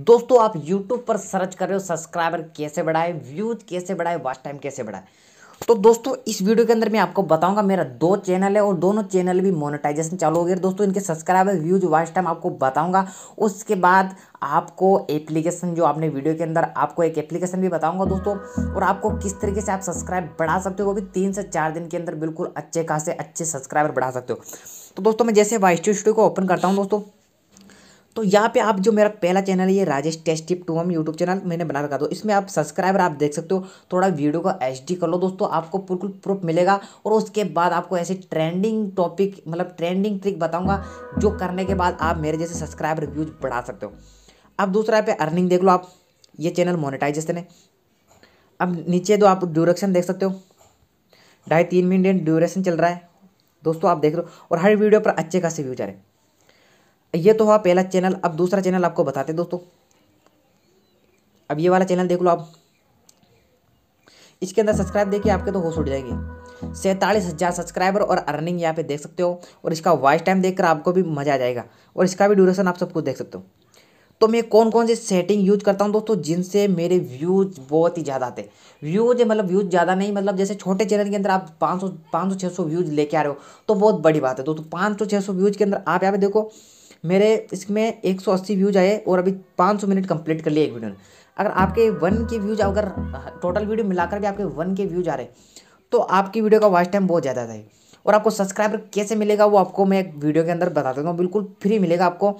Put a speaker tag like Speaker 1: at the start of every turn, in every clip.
Speaker 1: दोस्तों आप यूट्यूब पर सर्च कर रहे हो सब्सक्राइबर कैसे बढ़ाए व्यूज कैसे बढ़ाए वाच टाइम कैसे बढ़ाए तो दोस्तों इस वीडियो के अंदर मैं आपको बताऊंगा मेरा दो चैनल है और दोनों चैनल भी मोनेटाइजेशन चालू हो गया दोस्तों इनके सब्सक्राइबर व्यूज वाच टाइम आपको बताऊंगा उसके बाद आपको एप्लीकेशन जो आपने वीडियो के अंदर आपको एक एप्लीकेशन भी बताऊंगा दोस्तों और आपको किस तरीके से आप सब्सक्राइब बढ़ा सकते हो वो भी तीन से चार दिन के अंदर बिल्कुल अच्छे खासे अच्छे सब्सक्राइबर बढ़ा सकते हो तो दोस्तों मैं जैसे वाई स्टूडियो को ओपन करता हूँ दोस्तों तो यहाँ पे आप जो मेरा पहला चैनल है ये राजेश टेस्ट टिप टू हम यूट्यूब चैनल मैंने बना रखा तो इसमें आप सब्सक्राइबर आप देख सकते हो थोड़ा वीडियो का एच कर लो दोस्तों आपको बिल्कुल प्रूफ मिलेगा और उसके बाद आपको ऐसे ट्रेंडिंग टॉपिक मतलब ट्रेंडिंग ट्रिक बताऊँगा जो करने के बाद आप मेरे जैसे सब्सक्राइबर व्यूज बढ़ा सकते हो अब दूसरा पे अर्निंग देख लो आप ये चैनल मोनिटाइजेशन है अब नीचे दो तो आप ड्यूरेक्शन देख सकते हो ढाई तीन मिनट ड्यूरेशन चल रहा है दोस्तों आप देख लो और हर वीडियो पर अच्छे खासे व्यूज आ रहे हैं ये तो हुआ पहला चैनल अब दूसरा चैनल आपको बताते दोस्तों अब ये वाला चैनल देख लो आप इसके अंदर सब्सक्राइब देखिए आपके तो होश उठ जाएंगे सैंतालीस हज़ार सब्सक्राइबर और अर्निंग यहाँ पे देख सकते हो और इसका वॉइस टाइम देखकर आपको भी मज़ा आ जाएगा और इसका भी ड्यूरेशन आप सब कुछ देख सकते हो तो मैं कौन कौन से सेटिंग यूज करता हूँ दोस्तों जिनसे मेरे व्यूज बहुत ही ज़्यादा आते व्यूज मतलब व्यूज ज़्यादा नहीं मतलब जैसे छोटे चैनल के अंदर आप पाँच सौ व्यूज लेके आ रहे हो तो बहुत बड़ी बात है दोस्तों पाँच सौ व्यूज के अंदर आप यहाँ पे देखो मेरे इसमें एक सौ अस्सी व्यूज आए और अभी पाँच सौ मिनट कंप्लीट कर लिए एक वीडियो ने अगर आपके वन के व्यूज अगर टोटल वीडियो मिलाकर भी आपके वन के व्यूज आ रहे तो आपकी वीडियो का वॉच टाइम बहुत ज़्यादा था और आपको सब्सक्राइबर कैसे मिलेगा वो आपको मैं एक वीडियो के अंदर बता देता हूँ बिल्कुल फ्री मिलेगा आपको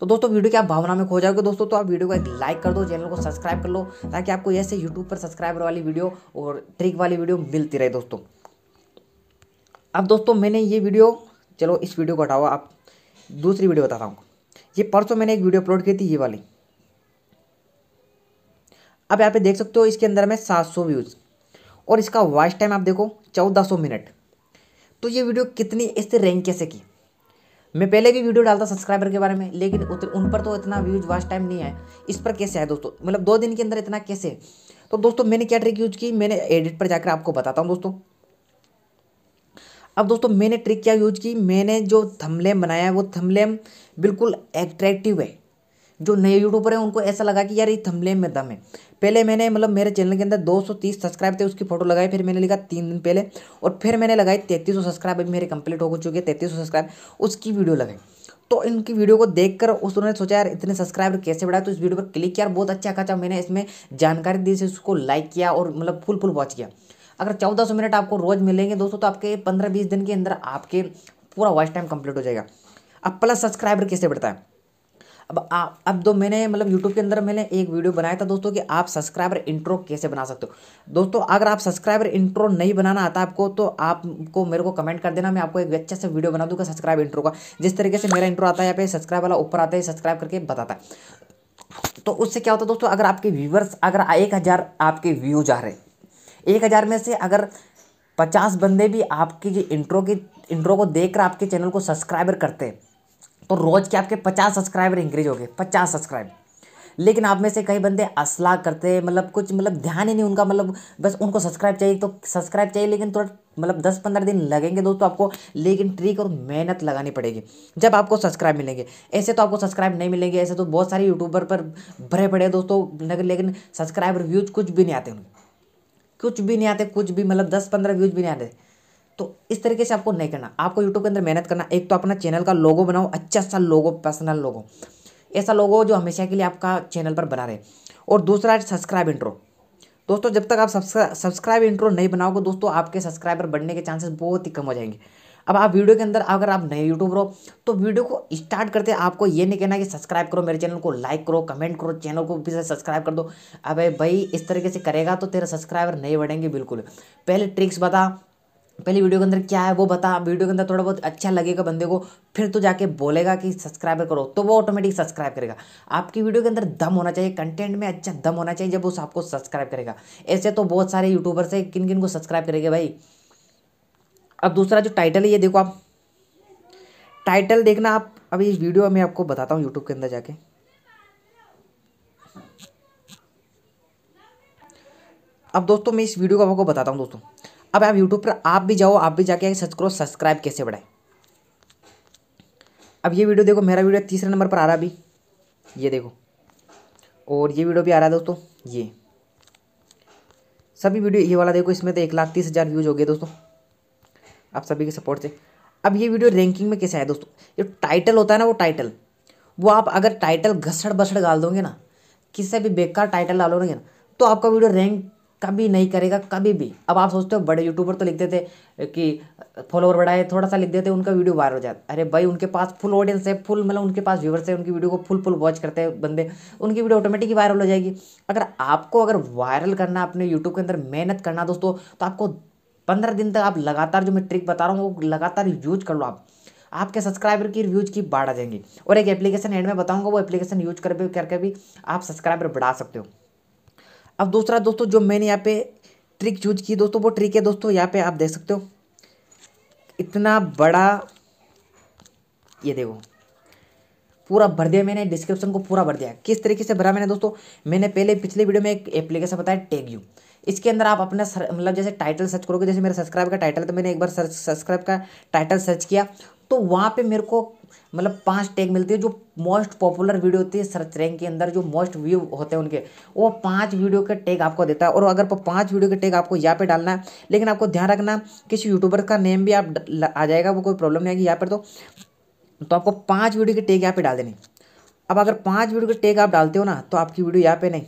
Speaker 1: तो दोस्तों वीडियो की आप भावना में खो जाओगे दोस्तों तो आप वीडियो को एक लाइक कर दो चैनल को सब्सक्राइब कर लो ताकि आपको ऐसे यूट्यूब पर सब्सक्राइबर वाली वीडियो और ट्रिक वाली वीडियो मिलती रहे दोस्तों अब दोस्तों मैंने ये वीडियो चलो इस वीडियो को हटाओ आप दूसरी वीडियो बताता हूँ ये परसों मैंने एक वीडियो अपलोड की थी ये वाली अब यहाँ पे देख सकते हो इसके अंदर में 700 व्यूज़ और इसका वॉइस टाइम आप देखो 1400 मिनट तो ये वीडियो कितनी इस रैंक कैसे की मैं पहले भी वीडियो डालता सब्सक्राइबर के बारे में लेकिन उन पर तो इतना व्यूज वॉइस टाइम नहीं है इस पर कैसे है दोस्तों मतलब दो दिन के अंदर इतना कैसे तो दोस्तों मैंने क्या ट्रिक यूज़ की मैंने एडिट पर जाकर आपको बताता हूँ दोस्तों अब दोस्तों मैंने ट्रिक क्या यूज की मैंने जो थमलेम बनाया है वो थमलेम बिल्कुल एट्रैक्टिव है जो नए यूट्यूबर हैं उनको ऐसा लगा कि यार ये थमलेम में दम है पहले मैंने मतलब मेरे चैनल के अंदर 230 सब्सक्राइब थे उसकी फोटो लगाई फिर मैंने लिखा तीन दिन पहले और फिर मैंने लगाई तैंतीस सब्सक्राइब अभी मेरे कंप्लीट हो चुके हैं तैंतीस सब्सक्राइब उसकी वीडियो लगाई तो इनकी वीडियो को देखकर उस उन्होंने सोचा यार इतने सब्सक्राइबर कैसे बढ़ाए तो इस वीडियो पर क्लिक किया बहुत अच्छा खाचा मैंने इसमें जानकारी दी से उसको लाइक किया और मतलब फुल फुल वॉच किया अगर चौदह सौ मिनट आपको रोज़ मिलेंगे दोस्तों तो आपके पंद्रह बीस दिन के अंदर आपके पूरा वॉच टाइम कंप्लीट हो जाएगा अब प्लस सब्सक्राइबर कैसे बढ़ता है अब आ, अब दो तो मैंने मतलब यूट्यूब के अंदर मैंने एक वीडियो बनाया था दोस्तों कि आप सब्सक्राइबर इंट्रो कैसे बना सकते हो दोस्तों अगर आप सब्सक्राइबर इंट्रो नहीं बनाना आता आपको तो आपको मेरे को कमेंट कर देना मैं आपको एक अच्छा सा वीडियो बना दूंगा सब्सक्राइब इंट्रो का जिस तरीके से मेरा इंट्रो आता है यहाँ पे सब्सक्राइब वाला ऊपर आता है सब्सक्राइब करके बताता है तो उससे क्या होता है दोस्तों अगर आपके व्यूवर्स अगर एक हज़ार आपके व्यूज आ रहे हैं एक हज़ार में से अगर पचास बंदे भी आपकी जो इंट्रो की इंट्रो को देख कर आपके चैनल को सब्सक्राइबर करते तो रोज़ के आपके पचास सब्सक्राइबर इंक्रीज हो गए पचास सब्सक्राइब लेकिन आप में से कई बंदे असला करते मतलब कुछ मतलब ध्यान ही नहीं उनका मतलब बस उनको सब्सक्राइब चाहिए तो सब्सक्राइब चाहिए लेकिन थोड़ा मतलब दस पंद्रह दिन लगेंगे दोस्तों आपको लेकिन ट्रिक और मेहनत लगानी पड़ेगी जब आपको सब्सक्राइब मिलेंगे ऐसे तो आपको सब्सक्राइब नहीं मिलेंगे ऐसे तो बहुत सारे यूट्यूबर पर भरे पड़े दोस्तों लेकिन सब्सक्राइबर व्यूज कुछ भी नहीं आते उनके कुछ भी नहीं आते कुछ भी मतलब दस पंद्रह व्यूज भी नहीं आते तो इस तरीके से आपको नहीं करना आपको यूट्यूब के अंदर मेहनत करना एक तो अपना चैनल का लोगो बनाओ अच्छा सा लोगो पर्सनल लोगो ऐसा लोगो जो हमेशा के लिए आपका चैनल पर बना रहे और दूसरा है सब्सक्राइब इंट्रो दोस्तों जब तक आप सब्सक्राइब इंट्रो नहीं बनाओगे दोस्तों आपके सब्सक्राइबर बढ़ने के चांसेस बहुत ही कम हो जाएंगे अब आप वीडियो के अंदर अगर आप नए यूट्यूबर हो तो वीडियो को स्टार्ट करते आपको ये नहीं कहना कि सब्सक्राइब करो मेरे चैनल को लाइक करो कमेंट करो चैनल को भी सब्सक्राइब कर दो अब भाई इस तरीके से करेगा तो तेरा सब्सक्राइबर नहीं बढ़ेंगे बिल्कुल पहले ट्रिक्स बता पहले वीडियो के अंदर क्या है वो बता वीडियो के अंदर थोड़ा बहुत अच्छा लगेगा बंदे को फिर तो जाके बोलेगा कि सब्सक्राइबर करो तो वो ऑटोमेटिक सब्सक्राइब करेगा आपकी वीडियो के अंदर दम होना चाहिए कंटेंट में अच्छा दम होना चाहिए जब उस आपको सब्सक्राइब करेगा ऐसे तो बहुत सारे यूट्यूबर्स है किन किन को सब्सक्राइब करेगा भाई अब दूसरा जो टाइटल है ये देखो आप टाइटल देखना आप अभी इस वीडियो में आपको बताता हूँ यूट्यूब के अंदर जाके अब दोस्तों मैं इस वीडियो को आपको बताता हूँ दोस्तों अब आप यूट्यूब पर आप भी जाओ आप भी जाके सर्च करो सब्सक्राइब कैसे बढ़ाए अब ये वीडियो देखो मेरा वीडियो तीसरे नंबर पर आ रहा है अभी ये देखो और ये वीडियो भी आ रहा है दोस्तों ये सभी वीडियो ये वाला देखो इसमें तो एक लाख तीस हज़ार व्यूज़ हो गए दोस्तों आप सभी के सपोर्ट से अब ये वीडियो रैंकिंग में कैसे आया दोस्तों जो टाइटल होता है ना वो टाइटल वो आप अगर टाइटल घसड़ बसड़ डाल दोगे ना किसी भी बेकार टाइटल डालोगे ना तो आपका वीडियो रैंक कभी नहीं करेगा कभी भी अब आप सोचते हो बड़े यूट्यूबर तो लिख देते कि फॉलोवर बढ़ाए थोड़ा सा लिख देते उनका वीडियो वायरल हो जाता अरे भाई उनके पास फुल ऑडियंस है फुल मतलब उनके पास व्यूवर्स है उनकी वीडियो को फुल फुल वॉच करते हैं बंदे उनकी वीडियो ऑटोमेटिक वायरल हो जाएगी अगर आपको अगर वायरल करना अपने यूट्यूब के अंदर मेहनत करना दोस्तों तो आपको पंद्रह दिन तक आप लगातार जो मैं ट्रिक बता रहा हूँ वो लगातार यूज कर लो आप आपके सब्सक्राइबर की रिव्यूज की बाढ़ आ जाएंगी और एक एप्लीकेशन एंड में बताऊंगा वो एप्लीकेशन यूज कर भी करके भी आप सब्सक्राइबर बढ़ा सकते हो अब दूसरा दोस्तों जो मैंने यहाँ पे ट्रिक यूज की दोस्तों वो ट्रिक है दोस्तों यहाँ पे आप देख सकते हो इतना बड़ा ये देखो पूरा भर दिया मैंने डिस्क्रिप्शन को पूरा भर दिया किस तरीके से भरा मैंने दोस्तों मैंने पहले पिछले वीडियो में एक एप्लीकेशन बताया टेग यू इसके अंदर आप अपना मतलब जैसे टाइटल सर्च करोगे जैसे मेरा सब्सक्राइब का टाइटल तो मैंने एक बार सर्च सब्सक्राइब का टाइटल सर्च किया तो वहाँ पे मेरे को मतलब पांच टैग मिलती है जो मोस्ट पॉपुलर वीडियो होती है सर्च रैंक के अंदर जो मोस्ट व्यू होते हैं उनके वो पांच वीडियो के टैग आपको देता है और अगर पांच वीडियो के टैग आपको यहाँ पे डालना है लेकिन आपको ध्यान रखना किसी यूट्यूबर का नेम भी आप आ जाएगा वो कोई प्रॉब्लम नहीं आएगी यहाँ पर तो, तो आपको पाँच वीडियो के टैग यहाँ पर डाल देने अब अगर पाँच वीडियो के टैग आप डालते हो ना तो आपकी वीडियो यहाँ पर नहीं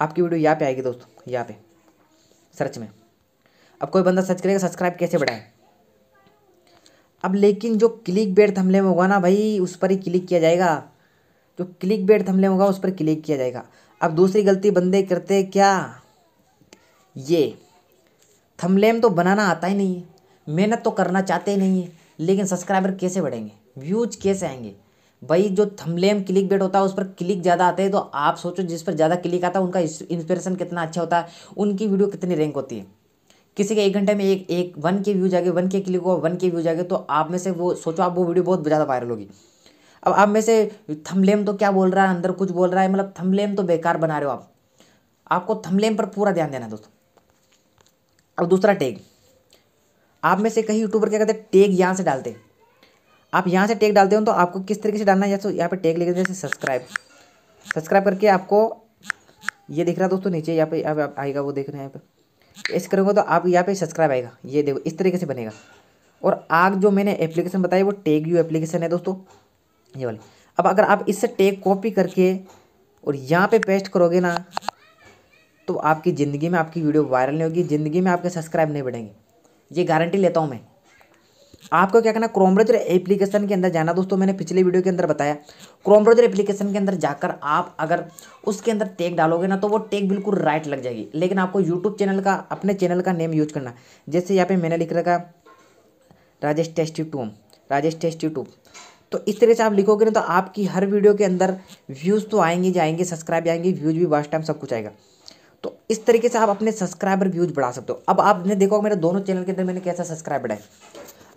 Speaker 1: आपकी वीडियो यहाँ पर आएगी दोस्तों यहाँ पर सर्च में अब कोई बंदा सर्च करेगा सब्सक्राइब कैसे बढ़ाए अब लेकिन जो क्लिक बेट थमले में होगा ना भाई उस पर ही क्लिक किया जाएगा जो क्लिक बेट थमले होगा उस पर क्लिक किया जाएगा अब दूसरी गलती बंदे करते क्या ये थमलेम तो बनाना आता ही नहीं है मेहनत तो करना चाहते ही नहीं है लेकिन सब्सक्राइबर कैसे बढ़ेंगे व्यूज कैसे आएंगे भाई जो थमलेम क्लिक बेट होता है उस पर क्लिक ज़्यादा आते हैं तो आप सोचो जिस पर ज़्यादा क्लिक आता है उनका इंस्पिरेशन कितना अच्छा होता है उनकी वीडियो कितनी रैंक होती है किसी के एक घंटे में एक एक वन के व्यूज आगे वन के क्लिक हुआ वन के व्यूज आगे तो आप में से वो सोचो आप वो वीडियो बहुत ज़्यादा वायरल होगी अब आप में से थमलेम तो क्या बोल रहा है अंदर कुछ बोल रहा है मतलब थमलेम तो बेकार बना रहे हो आप आपको थमलेम पर पूरा ध्यान देना दोस्तों अब दूसरा टैग आप में से कहीं यूट्यूबर क्या कहते हैं टैग यहाँ से डालते हैं आप यहाँ से टेक डालते हो तो आपको किस तरीके से डालना है जैसे तो यहाँ पर टेक लेकर जैसे सब्सक्राइब सब्सक्राइब करके आपको ये दिख रहा है दोस्तों नीचे यहाँ पे आप आएगा वो देख रहे हैं यहाँ पे ऐसे करोगे तो आप यहाँ पे सब्सक्राइब आएगा ये देखो इस तरीके से बनेगा और आग जो मैंने एप्लीकेशन बताई वो टेक यू एप्लीकेशन है दोस्तों ये वाली अब अगर आप इससे टेक कॉपी करके और यहाँ पे पेस्ट करोगे ना तो आपकी ज़िंदगी में आपकी वीडियो वायरल नहीं होगी ज़िंदगी में आपके सब्सक्राइब नहीं बढ़ेंगे ये गारंटी लेता हूँ मैं आपको क्या करना क्रोमब्रोजर एप्लीकेशन के अंदर जाना दोस्तों मैंने पिछले वीडियो के अंदर बताया क्रोमब्रोजर एप्लीकेशन के अंदर जाकर आप अगर उसके अंदर टेक डालोगे ना तो वो टेक बिल्कुल राइट लग जाएगी लेकिन आपको यूट्यूब चैनल का अपने चैनल का नेम यूज करना जैसे यहाँ पर मैंने लिख रखा Rajesh test YouTube Rajesh test YouTube तो इस तरह से आप लिखोगे ना तो आपकी हर वीडियो के अंदर व्यूज़ तो आएंगे जाएंगे सब्सक्राइब आएंगे व्यूज़ भी वास्ट टाइम सब कुछ आएगा तो इस तरीके से आप अपने सब्सक्राइबर व्यूज बढ़ा सकते हो अब आपने देखो मेरे दोनों चैनल के अंदर मैंने कैसा सब्सक्राइब बढ़ाए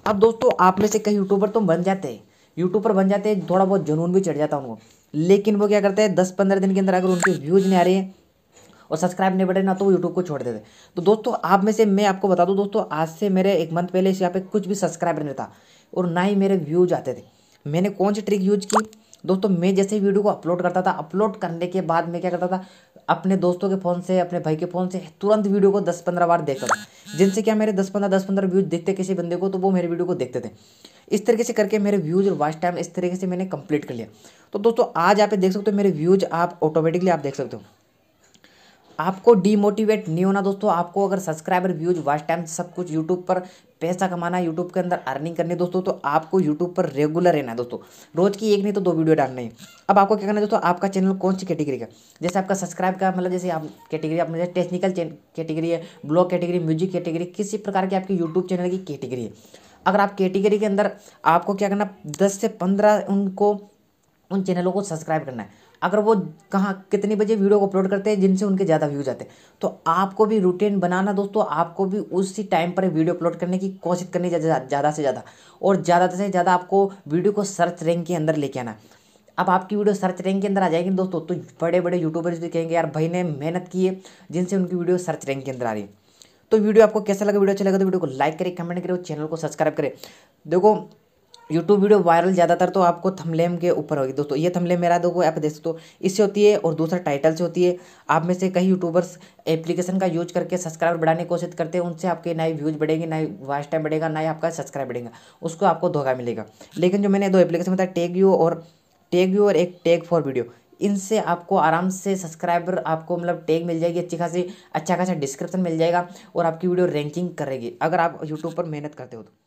Speaker 1: अब दोस्तों आप में से कई यूट्यूबर तो बन जाते हैं यूट्यूबर बन जाते हैं थोड़ा बहुत जुनून भी चढ़ जाता है उनको लेकिन वो क्या करते हैं दस पंद्रह दिन के अंदर अगर उनके व्यूज़ नहीं आ रहे हैं और सब्सक्राइब नहीं बढ़े ना तो वो यूट्यूब को छोड़ देते तो दोस्तों आप में से मैं आपको बता दूँ दोस्तों आज से मेरे एक मंथ पहले इस यहाँ पे कुछ भी सब्सक्राइबर नहीं था और ना ही मेरे व्यूज आते थे मैंने कौन सी ट्रिक यूज की दोस्तों मैं जैसे वीडियो को अपलोड करता था अपलोड करने के बाद मैं क्या करता था अपने दोस्तों के फ़ोन से अपने भाई के फ़ोन से तुरंत वीडियो को दस पंद्रह बार देखता था जिनसे क्या मेरे दस पंद्रह दस पंद्रह व्यूज देखते किसी बंदे को तो वो मेरे वीडियो को देखते थे इस तरीके से करके मेरे व्यूज और वॉच टाइम इस तरीके से मैंने कंप्लीट कर लिया तो दोस्तों आज आप देख सकते हो मेरे व्यूज आप ऑटोमेटिकली आप देख सकते हो आपको डीमोटिवेट नहीं होना दोस्तों आपको अगर सब्सक्राइबर व्यूज वाच टाइम सब कुछ यूट्यूब पर पैसा कमाना यूट्यूब के अंदर अर्निंग करनी दोस्तों तो आपको यूट्यूब पर रेगुलर रहना है दोस्तों रोज की एक नहीं तो दो वीडियो डालना है अब आपको क्या करना है दोस्तों आपका चैनल कौन सी कैटेगरी का जैसे आपका सब्सक्राइब का मतलब जैसे आप कैटेगरी आप जैसे टेक्निकल कैटेगरी है ब्लॉग कैटेगरी म्यूजिक कैटेगरी किसी प्रकार की आपकी यूट्यूब चैनल की कैटेगरी है अगर आप कैटेगरी के अंदर आपको क्या करना दस से पंद्रह उनको उन चैनलों को सब्सक्राइब करना है अगर वो कहाँ कितने बजे वीडियो को अपलोड करते हैं जिनसे उनके ज़्यादा व्यूज आते हैं तो आपको भी रूटीन बनाना दोस्तों आपको भी उसी टाइम पर वीडियो अपलोड करने की कोशिश करनी ज़्यादा से ज़्यादा और ज़्यादा से ज़्यादा आपको वीडियो को सर्च रैंक के अंदर लेके आना अब आपकी वीडियो सर्च रैंक के अंदर आ जाएगी दोस्तों तो बड़े बड़े यूट्यूबर्स भी कहेंगे यार भाई ने मेहनत की है जिनसे उनकी वीडियो सर्च रैंक के अंदर आ रही है तो वीडियो आपको कैसा लगा वीडियो अच्छा लगा तो वीडियो को लाइक करें कमेंट करें और चैनल को सब्सक्राइब करें देखो यूट्यूब वीडियो वायरल ज़्यादातर तो आपको थमलेम के ऊपर होगी दोस्तों ये थमलेम मेरा दो ऐप दोस्तों इससे होती है और दूसरा टाइटल से होती है आप में से कई यूट्यूबर्स एप्लीकेशन का यूज करके सब्सक्राइबर बढ़ाने की कोशिश करते हैं उनसे आपके नए व्यूज बढ़ेंगे नए ही वाच टाइम बढ़ेगा ना ही आपका सब्सक्राइब बढ़ेगा उसको आपको धोखा मिलेगा लेकिन जो मैंने दो एप्लीकेशन बताया टेक यू और टेक यू और एक टेग फॉर वीडियो इनसे आपको आराम से सब्सक्राइबर आपको मतलब टैग मिल जाएगी अच्छी खासी अच्छा खासा डिस्क्रिप्शन मिल जाएगा और आपकी वीडियो रैंकिंग करेगी अगर आप यूट्यूब पर मेहनत करते हो तो